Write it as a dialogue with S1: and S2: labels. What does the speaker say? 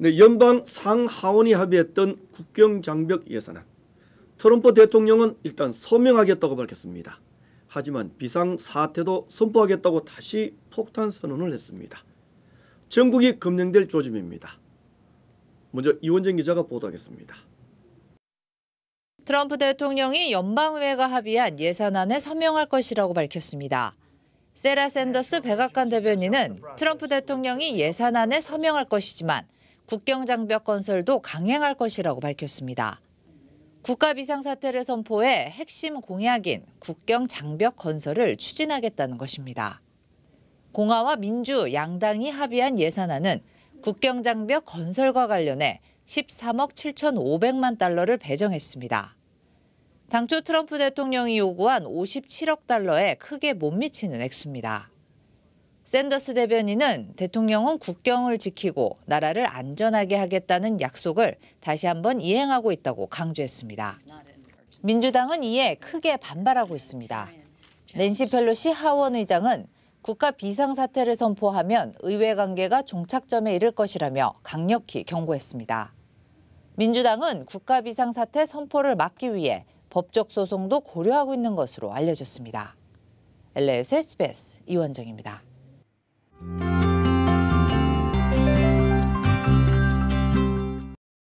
S1: 네, 연방 상하원이 합의했던 국경장벽 예산안. 트럼프 대통령은 일단 서명하겠다고 밝혔습니다. 하지만 비상사태도 선포하겠다고 다시 폭탄 선언을 했습니다. 전국이 검증될 조짐입니다. 먼저 이원정 기자가 보도하겠습니다.
S2: 트럼프 대통령이 연방의회가 합의한 예산안에 서명할 것이라고 밝혔습니다. 세라 샌더스 백악관 대변인은 트럼프 대통령이 예산안에 서명할 것이지만 국경장벽 건설도 강행할 것이라고 밝혔습니다. 국가 비상사태를 선포해 핵심 공약인 국경장벽 건설을 추진하겠다는 것입니다. 공화와 민주 양당이 합의한 예산안은 국경장벽 건설과 관련해 13억 7,500만 달러를 배정했습니다. 당초 트럼프 대통령이 요구한 57억 달러에 크게 못 미치는 액수입니다. 샌더스 대변인은 대통령은 국경을 지키고 나라를 안전하게 하겠다는 약속을 다시 한번 이행하고 있다고 강조했습니다. 민주당은 이에 크게 반발하고 있습니다. 낸시 펠로시 하원 의장은 국가 비상사태를 선포하면 의회 관계가 종착점에 이를 것이라며 강력히 경고했습니다. 민주당은 국가 비상사태 선포를 막기 위해 법적 소송도 고려하고 있는 것으로 알려졌습니다. LS SBS 이원정입니다.